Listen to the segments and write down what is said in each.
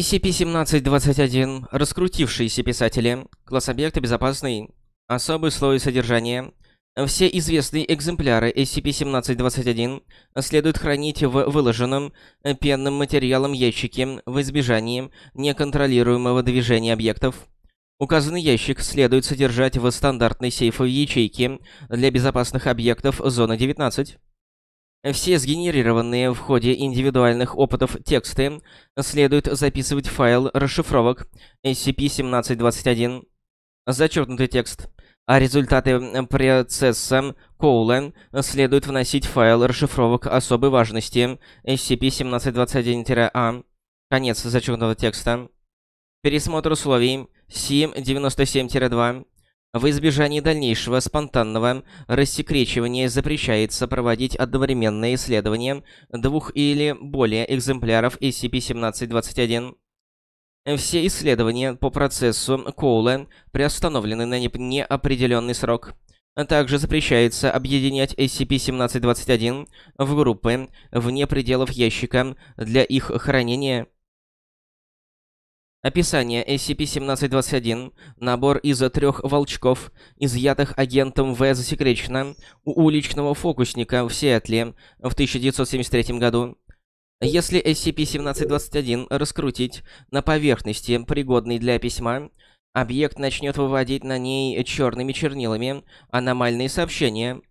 SCP-1721. Раскрутившиеся писатели. Класс объекта безопасный. Особый слой содержания. Все известные экземпляры SCP-1721 следует хранить в выложенном пенным материалом ящике в избежании неконтролируемого движения объектов. Указанный ящик следует содержать в стандартной сейфовой ячейке для безопасных объектов зоны 19. Все сгенерированные в ходе индивидуальных опытов тексты следует записывать в файл расшифровок SCP-1721. Зачеркнутый текст. А результаты процесса Коула следует вносить в файл расшифровок особой важности SCP-1721-A. А. Конец зачеркнутого текста. Пересмотр условий C-97-2. В избежании дальнейшего спонтанного рассекречивания запрещается проводить одновременное исследование двух или более экземпляров SCP-1721. Все исследования по процессу Коула приостановлены на неопределенный срок. Также запрещается объединять SCP-1721 в группы вне пределов ящика для их хранения. Описание SCP-1721. Набор из трех волчков, изъятых агентом В. засекречено у уличного фокусника в Сиэтле в 1973 году. Если SCP-1721 раскрутить на поверхности, пригодной для письма, объект начнет выводить на ней черными чернилами аномальные сообщения –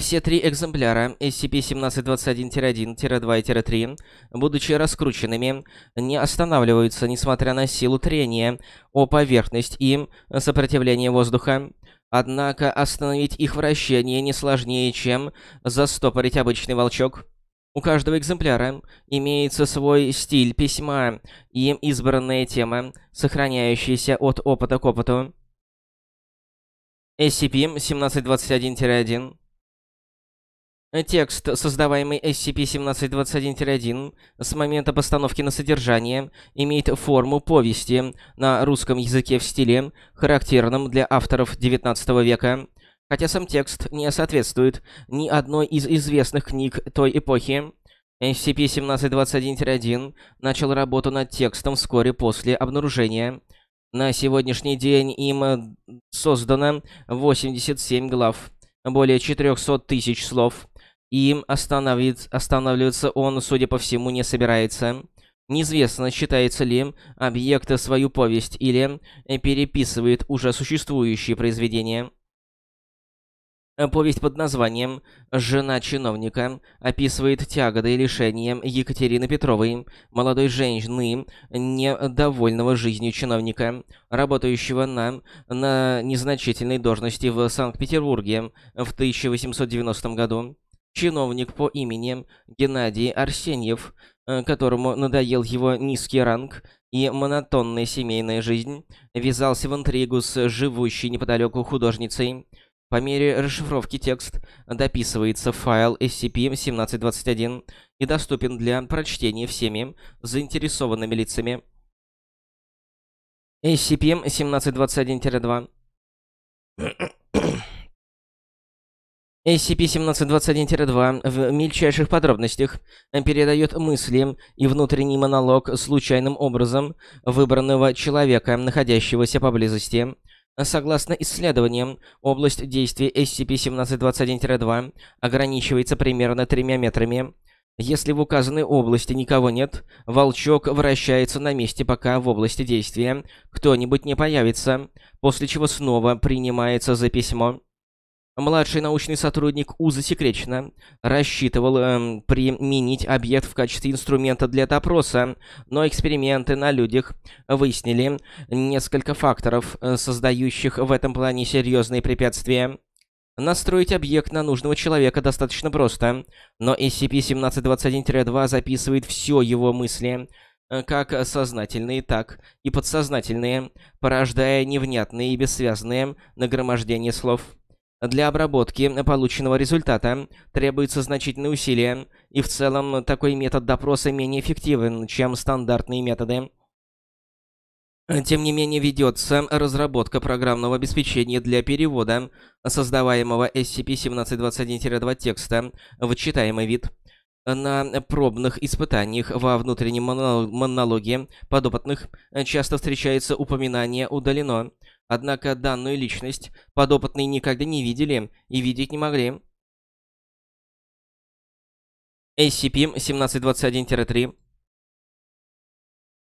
Все три экземпляра SCP-1721-1-2-3, и будучи раскрученными, не останавливаются, несмотря на силу трения о поверхность и сопротивление воздуха. Однако остановить их вращение не сложнее, чем застопорить обычный волчок. У каждого экземпляра имеется свой стиль письма и избранная тема, сохраняющаяся от опыта к опыту. SCP-1721-1 Э, текст, создаваемый SCP-1721-1 с момента постановки на содержание, имеет форму повести на русском языке в стиле, характерном для авторов XIX века, хотя сам текст не соответствует ни одной из известных книг той эпохи. SCP-1721-1 начал работу над текстом вскоре после обнаружения. На сегодняшний день им создано 87 глав более 400 тысяч слов, им останавливаться он, судя по всему, не собирается. Неизвестно, считается ли объекта свою повесть или э, переписывает уже существующие произведения. Э, повесть под названием «Жена чиновника» описывает тяготы и лишения Екатерины Петровой, молодой женщины, недовольного жизнью чиновника, работающего на, на незначительной должности в Санкт-Петербурге в 1890 году чиновник по имени Геннадий Арсеньев, э, которому надоел его низкий ранг и монотонная семейная жизнь, ввязался в интригу с живущей неподалеку художницей. По мере расшифровки текст дописывается файл SCP-1721 и доступен для прочтения всеми заинтересованными лицами. SCP-1721-2 SCP-1721-2 в мельчайших подробностях передает мысли и внутренний монолог случайным образом выбранного человека, находящегося поблизости. Согласно исследованиям, область действия SCP-1721-2 ограничивается примерно тремя метрами. Если в указанной области никого нет, волчок вращается на месте, пока в области действия кто-нибудь не появится, после чего снова принимается за письмо. Младший научный сотрудник УЗА секречно рассчитывал э, применить объект в качестве инструмента для допроса, но эксперименты на людях выяснили несколько факторов, э, создающих в этом плане серьезные препятствия. Настроить объект на нужного человека достаточно просто, но SCP-1721-2 записывает все его мысли, э, как сознательные, так и подсознательные, порождая невнятные и бессвязные нагромождения слов. Для обработки полученного результата требуется значительные усилия, и в целом такой метод допроса менее эффективен, чем стандартные методы. Тем не менее, ведется разработка программного обеспечения для перевода создаваемого SCP-1721-2 текста в читаемый вид. На пробных испытаниях во внутреннем монологе подопытных часто встречается упоминание «удалено», Однако данную личность подопытные никогда не видели и видеть не могли. SCP-1721-3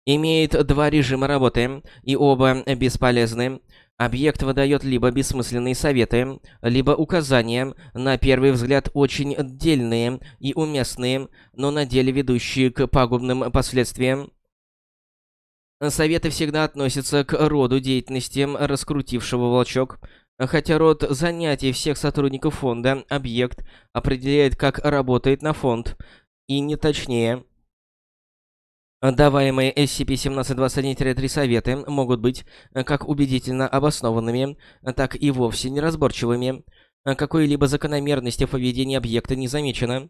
имеет два режима работы, и оба бесполезны. Объект выдает либо бессмысленные советы, либо указания, на первый взгляд очень отдельные и уместные, но на деле ведущие к пагубным последствиям. Э, советы всегда относятся к роду деятельности раскрутившего волчок, хотя род занятий всех сотрудников фонда объект определяет, как работает на фонд, и не точнее. Даваемые SCP-1721-3 советы могут быть э, как убедительно обоснованными, так и вовсе неразборчивыми. Э, какой-либо закономерности в поведении объекта не замечено.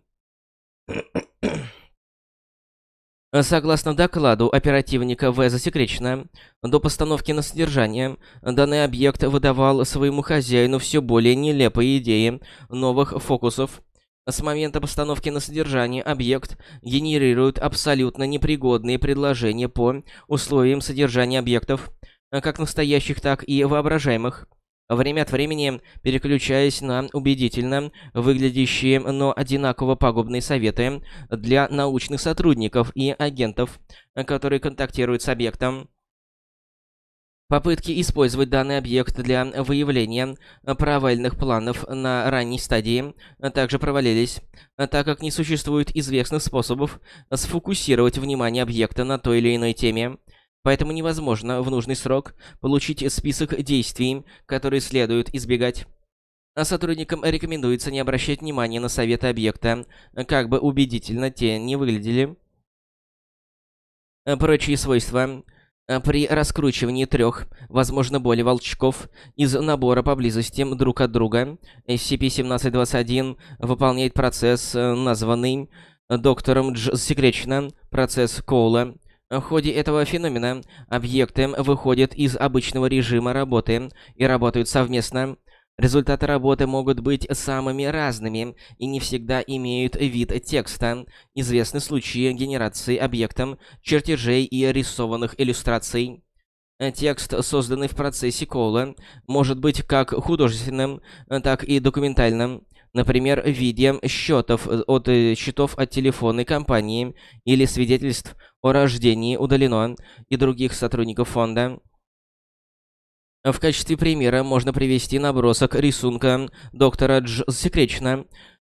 Согласно докладу оперативника В. засекречено, до постановки на содержание данный объект выдавал своему хозяину все более нелепые идеи новых фокусов. С момента постановки на содержание объект генерирует абсолютно непригодные предложения по условиям содержания объектов, как настоящих, так и воображаемых время от времени переключаясь на убедительно выглядящие, но одинаково пагубные советы для научных сотрудников и агентов, которые контактируют с объектом. Попытки использовать данный объект для выявления провальных планов на ранней стадии также провалились, так как не существует известных способов сфокусировать внимание объекта на той или иной теме поэтому невозможно в нужный срок получить список действий, которые следует избегать. А сотрудникам рекомендуется не обращать внимания на советы объекта, как бы убедительно те не выглядели. Прочие свойства. При раскручивании трех, возможно, более волчков из набора поблизости друг от друга, SCP-1721 выполняет процесс, э, названный доктором Дж. Секречно, процесс Коула, в ходе этого феномена объекты выходят из обычного режима работы и работают совместно. Результаты работы могут быть самыми разными и не всегда имеют вид текста. Известны случаи генерации объектом, чертежей и рисованных иллюстраций. Текст, созданный в процессе Коула, может быть как художественным, так и документальным например, в виде счетов э, от э, счетов от телефонной компании или свидетельств о рождении удалено и других сотрудников фонда. В качестве примера можно привести набросок рисунка доктора Дж. Секречна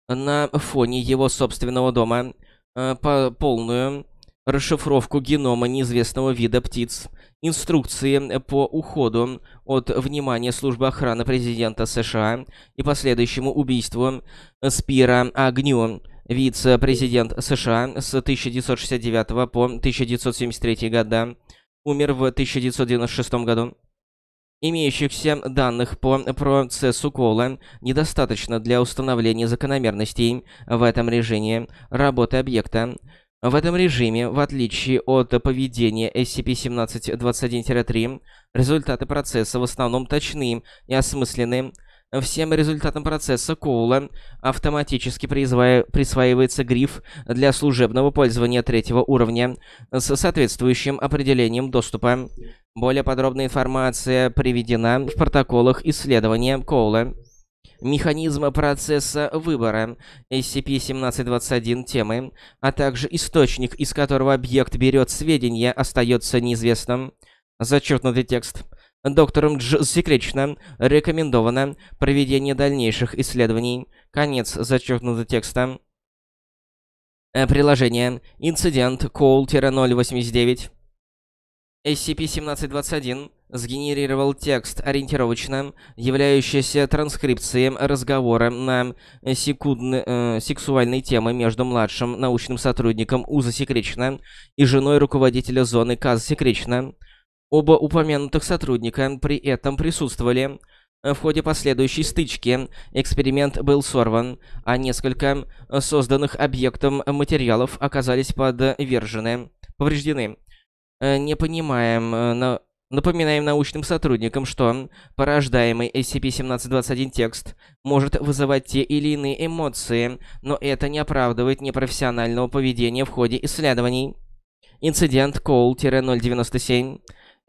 на фоне его собственного дома э, по полную расшифровку генома неизвестного вида птиц инструкции э, по уходу от внимания службы охраны президента США и последующему убийству э, Спира Агню, вице-президент США с 1969 по 1973 года, умер в 1996 году. Имеющихся данных по процессу Кола недостаточно для установления закономерностей в этом режиме работы объекта. В этом режиме, в отличие от поведения SCP-1721-3, результаты процесса в основном точны и осмысленны. Всем результатам процесса Коула автоматически присваивается гриф для служебного пользования третьего уровня с соответствующим определением доступа. Более подробная информация приведена в протоколах исследования Коула механизма процесса выбора SCP-1721 темы, а также источник, из которого объект берет сведения, остается неизвестным. Зачеркнутый текст. Доктором Дж. Секречно рекомендовано проведение дальнейших исследований. Конец зачеркнутого текста. Э, приложение. Инцидент Call-089. SCP-1721 сгенерировал текст, ориентировочно являющийся транскрипцией разговора на секундны, э, сексуальные темы между младшим научным сотрудником УЗА Секречна и женой руководителя зоны КАЗ Секречна. Оба упомянутых сотрудника при этом присутствовали. Э, в ходе последующей стычки эксперимент был сорван, а несколько созданных объектом материалов оказались подвержены, повреждены. Э, не понимаем, э, на Напоминаем научным сотрудникам, что порождаемый SCP-1721 текст может вызывать те или иные эмоции, но это не оправдывает непрофессионального поведения в ходе исследований. Инцидент Call-097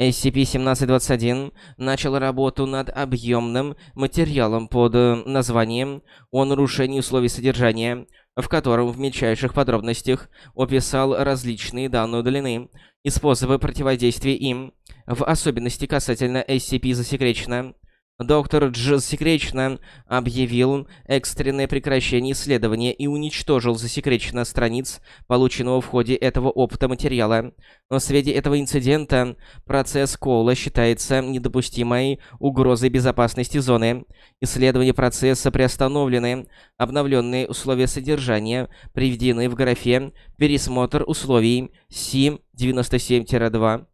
SCP-1721 начал работу над объемным материалом под э, названием «О нарушении условий содержания», в котором в мельчайших подробностях описал различные данные длины и способы противодействия им, в особенности касательно SCP-засекречено. Доктор Дж секречно объявил экстренное прекращение исследования и уничтожил засекреченно страниц, полученного в ходе этого опыта материала. Но свете этого инцидента процесс Коула считается недопустимой угрозой безопасности зоны. Исследования процесса приостановлены, обновленные условия содержания приведены в графе «Пересмотр условий Си-97-2».